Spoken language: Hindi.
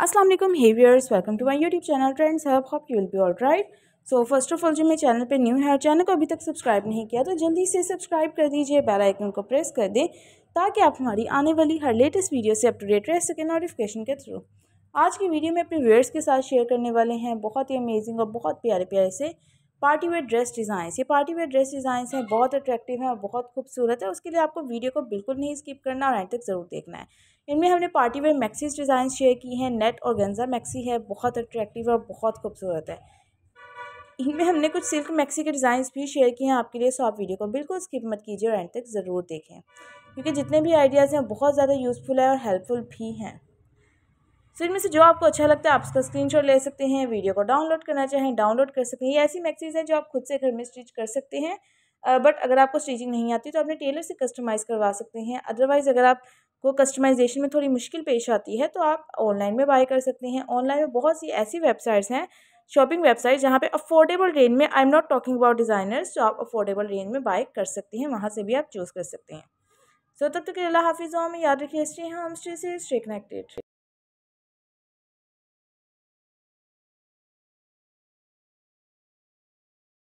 असलम हेवियर्स welcome to my YouTube channel trends hub hope you will be all right so first of all जो मेरे चैनल पे न्यू है और चैनल को अभी तक सब्सक्राइब नहीं किया तो जल्दी से सब्सक्राइब कर दीजिए बेल आइकन को प्रेस कर दें ताकि आप हमारी आने वाली हर लेटेस्ट वीडियो से अप टू डेट रह सकें नोटिफिकेशन के थ्रू आज की वीडियो में अपने व्यूअर्स के साथ शेयर करने वाले हैं बहुत ही अमेजिंग और बहुत प्यारे प्यारे से पार्टी वेयर ड्रेस डिज़ाइंस ये पार्टी वेयर ड्रेस डिज़ाइंस हैं बहुत अट्रैक्टिव हैं और बहुत खूबसूरत है उसके लिए आपको वीडियो को बिल्कुल नहीं स्किप करना और एंड तक ज़रूर देखना है इनमें हमने party wear maxis design share की हैं नेट और गंजा मैक्सी है बहुत अट्रैक्टिव और बहुत खूबसूरत है इनमें हमने कुछ सिल्क मैक्सी के डिज़ाइंस भी शेयर किए हैं आपके लिए सो आप वीडियो को बिल्कुल स्किप मत कीजिए और एंड तक ज़रूर देखें क्योंकि जितने भी आइडियाज़ हैं बहुत ज़्यादा यूज़फुल है और हेल्पफुल भी हैं सो इनमें से जो आपको अच्छा लगता है आप उसका स्क्रीनशॉट ले सकते हैं वीडियो को डाउनलोड करना चाहें डाउनलोड कर सकते हैं ये ऐसी मैक्सीज हैं जो आप खुद से घर में स्टिच कर सकते हैं बट अगर आपको स्टिचिंग नहीं आती तो अपने टेलर से कस्टमाइज़ करवा सकते हैं अदरवाइज़ अगर आपको कस्टमाइजेशन में थोड़ी मुश्किल पेश आती है तो आप ऑनलाइन में बाय कर सकते हैं ऑनलाइन में बहुत सी ऐसी वेबसाइट्स हैं शॉपिंग वेबसाइट जहाँ पे अफोर्डेबल रेंज में I am not talking about designers तो आप अफोर्डेबल रेंज में बाय कर सकते हैं वहाँ से भी आप चूज़ कर सकते हैं सो so, तब तक तो अल्लाह हाफिज़ में याद रखिए स्टे हम स्टे से स्टे कनेक्टेड